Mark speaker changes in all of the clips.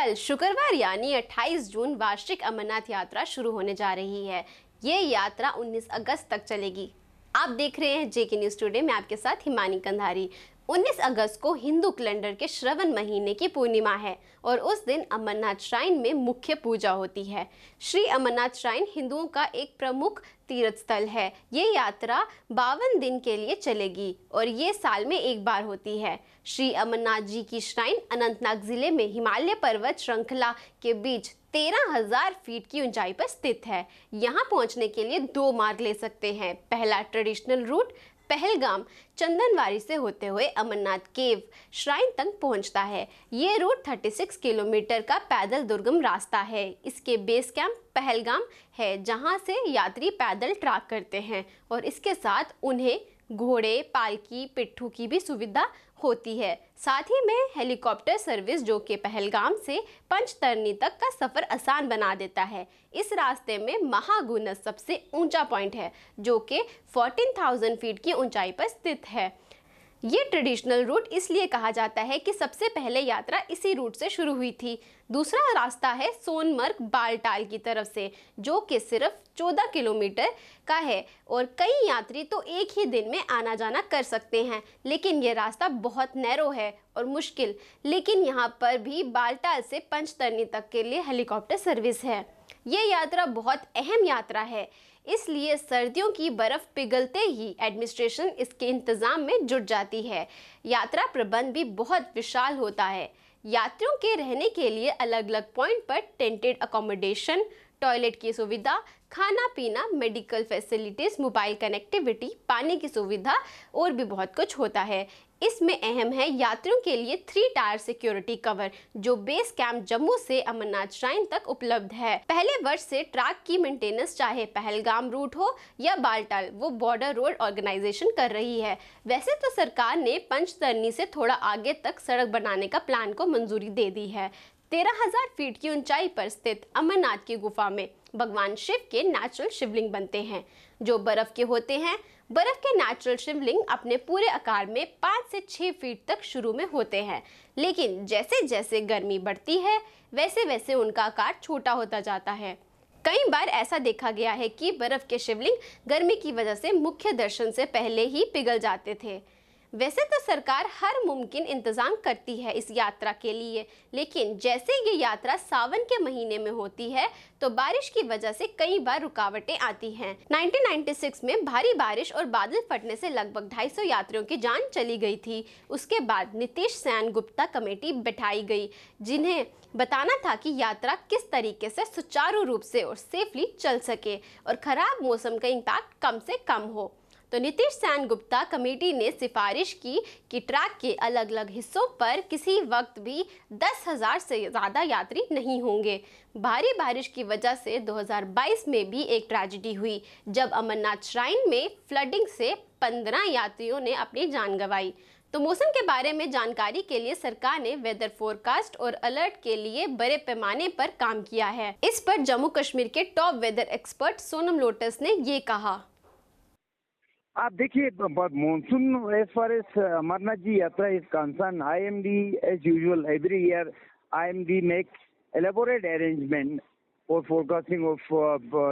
Speaker 1: कल शुक्रवार यानी 28 जून वार्षिक अमरनाथ यात्रा शुरू होने जा रही है ये यात्रा 19 अगस्त तक चलेगी आप देख रहे हैं जेके न्यूज टुडे मैं आपके साथ हिमानी कंधारी 19 अगस्त को हिंदू कैलेंडर के श्रवण महीने की पूर्णिमा है और उस दिन अमरनाथ श्राइन में मुख्य पूजा होती है श्री अमरनाथ श्राइन हिंदुओं का एक प्रमुख तीर्थ स्थल है ये यात्रा बावन दिन के लिए चलेगी और ये साल में एक बार होती है श्री अमरनाथ जी की श्राइन अनंतनाग जिले में हिमालय पर्वत श्रृंखला के बीच तेरह हजार फीट की ऊंचाई पर स्थित है यहाँ पहुँचने के लिए दो मार्ग ले सकते हैं पहला ट्रेडिशनल रूट पहलगाम चंदनवाड़ी से होते हुए अमरनाथ केव श्राइन तक पहुंचता है ये रूट 36 किलोमीटर का पैदल दुर्गम रास्ता है इसके बेस कैंप पहलगाम है जहां से यात्री पैदल ट्रैक करते हैं और इसके साथ उन्हें घोड़े पालकी पिट्ठू की भी सुविधा होती है साथ ही में हेलीकॉप्टर सर्विस जो कि पहलगाम से पंचतरनी तक का सफ़र आसान बना देता है इस रास्ते में महागुनस सबसे ऊंचा पॉइंट है जो कि 14,000 फीट की ऊंचाई पर स्थित है ये ट्रेडिशनल रूट इसलिए कहा जाता है कि सबसे पहले यात्रा इसी रूट से शुरू हुई थी दूसरा रास्ता है सोनमर्ग बालटाल की तरफ से जो कि सिर्फ 14 किलोमीटर का है और कई यात्री तो एक ही दिन में आना जाना कर सकते हैं लेकिन ये रास्ता बहुत नैरो है और मुश्किल लेकिन यहाँ पर भी बालटाल से पंचतरनी तक के लिए हेलीकॉप्टर सर्विस है ये यात्रा बहुत अहम यात्रा है इसलिए सर्दियों की बर्फ़ पिघलते ही एडमिनिस्ट्रेशन इसके इंतज़ाम में जुट जाती है यात्रा प्रबंध भी बहुत विशाल होता है यात्रियों के रहने के लिए अलग अलग पॉइंट पर टेंटेड अकोमोडेशन टॉयलेट की सुविधा खाना पीना मेडिकल फैसिलिटीज़ मोबाइल कनेक्टिविटी पानी की सुविधा और भी बहुत कुछ होता है इसमें अहम है यात्रियों के लिए थ्री टायर सिक्योरिटी कवर जो बेस कैंप जम्मू से अमरनाथ श्राइन तक उपलब्ध है पहले वर्ष से ट्रैक की मेंटेनेंस चाहे पहलगाम रूट हो या बालटाल वो बॉर्डर रोड ऑर्गेनाइजेशन कर रही है वैसे तो सरकार ने पंचतरनी से थोड़ा आगे तक सड़क बनाने का प्लान को मंजूरी दे दी है तेरह हजार फीट की ऊंचाई पर स्थित अमरनाथ की गुफा में भगवान शिव के नेचुरल शिवलिंग बनते हैं जो बर्फ के होते हैं बर्फ के नेचुरल शिवलिंग अपने पूरे आकार में पाँच से छः फीट तक शुरू में होते हैं लेकिन जैसे जैसे गर्मी बढ़ती है वैसे वैसे उनका आकार छोटा होता जाता है कई बार ऐसा देखा गया है कि बर्फ के शिवलिंग गर्मी की वजह से मुख्य दर्शन से पहले ही पिघल जाते थे वैसे तो सरकार हर मुमकिन इंतज़ाम करती है इस यात्रा के लिए लेकिन जैसे ये यात्रा सावन के महीने में होती है तो बारिश की वजह से कई बार रुकावटें आती हैं 1996 में भारी बारिश और बादल फटने से लगभग 250 यात्रियों की जान चली गई थी उसके बाद नीतीश सैन गुप्ता कमेटी बैठाई गई जिन्हें बताना था कि यात्रा किस तरीके से सुचारू रूप से और सेफली चल सके और ख़राब मौसम का इम्पैक्ट कम से कम हो तो नीतीश सैन गुप्ता कमेटी ने सिफारिश की कि ट्रैक के अलग अलग हिस्सों पर किसी वक्त भी दस हजार से ज़्यादा यात्री नहीं होंगे भारी बारिश की वजह से 2022 में भी एक ट्रेजिडी हुई जब अमरनाथ श्राइन में फ्लडिंग से पंद्रह यात्रियों ने अपनी जान गंवाई तो मौसम के बारे में जानकारी के लिए सरकार ने वेदर फोरकास्ट और अलर्ट के लिए बड़े पैमाने पर काम किया है इस पर जम्मू कश्मीर के top weather expert Sonam Lotus ने ये कहा
Speaker 2: आप देखिए monsoon as far as Amarnath ji yatra is concern I M D as usual every year I M D make elaborate arrangement or forecasting of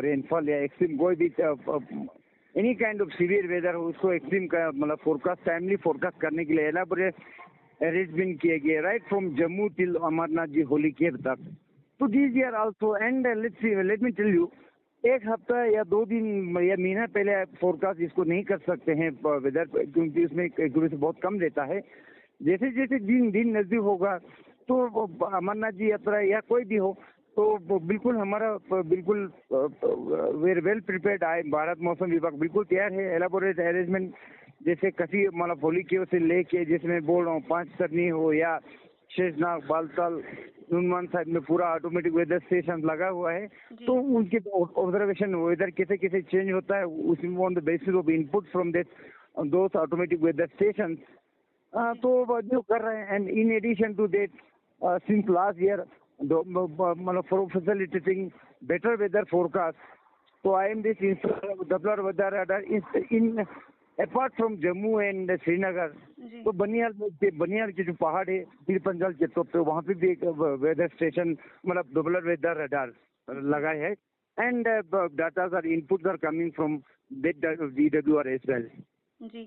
Speaker 2: rainfall या एक्सट्रीम कोई भी any kind of severe weather हो उसको एक्सट्रीम का मतलब फोरकास्ट टाइमली फोरकास्ट करने के लिए एलेबोरेट अरेंजमेंट किए गए right from Jammu till Amarnath ji holy cave तक तो this year also and let me tell you एक हफ्ता या दो दिन या महीना पहले आप फोरकास्ट इसको नहीं कर सकते हैं वेदर क्योंकि उसमें से बहुत कम रहता है जैसे जैसे दिन दिन नज़दीक होगा तो अमरनाथ जी यात्रा या कोई भी हो तो बिल्कुल हमारा बिल्कुल वेर वेल प्रिपेयर्ड आए भारत मौसम विभाग बिल्कुल तैयार है एलाबोरेट अरेंजमेंट जैसे कसी मतलब होली की से लेके जिसमें बोल रहा हूँ पाँच सरनी हो या शेषनाग बालताल नुनमान साइड में पूरा ऑटोमेटिक वेदर स्टेशन लगा हुआ है तो उनके ऑब्जर्वेशन वेदर कैसे कैसे चेंज होता है उसमें on the basis of input from this दो ऑटोमेटिक वेदर स्टेशन तो जो कर रहे हैं एंड मतलब तो in addition to that since last year मतलब for facilitating better weather forecast तो I M this doppler weather in apart from Jammu and Srinagar तो बनियाल बनियाल के जो पहाड़ है पंजाल के टॉप पे वहाँ पे भी एक वेदर स्टेशन मतलब डबलर वेदर रडार लगा है and data are input are coming from DWR as well.
Speaker 1: जी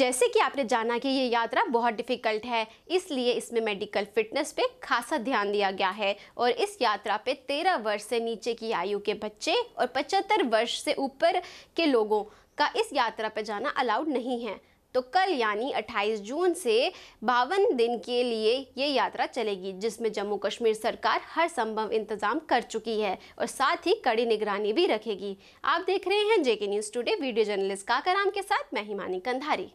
Speaker 1: जैसे कि आपने जाना कि ये यात्रा बहुत डिफ़िकल्ट है इसलिए इसमें मेडिकल फिटनेस पे खासा ध्यान दिया गया है और इस यात्रा पे तेरह वर्ष से नीचे की आयु के बच्चे और पचहत्तर वर्ष से ऊपर के लोगों का इस यात्रा पे जाना अलाउड नहीं है तो कल यानी 28 जून से बावन दिन के लिए ये यात्रा चलेगी जिसमें जम्मू कश्मीर सरकार हर संभव इंतजाम कर चुकी है और साथ ही कड़ी निगरानी भी रखेगी आप देख रहे हैं JK news today video journalist Kakaram के साथ मैं हिमानी कंधारी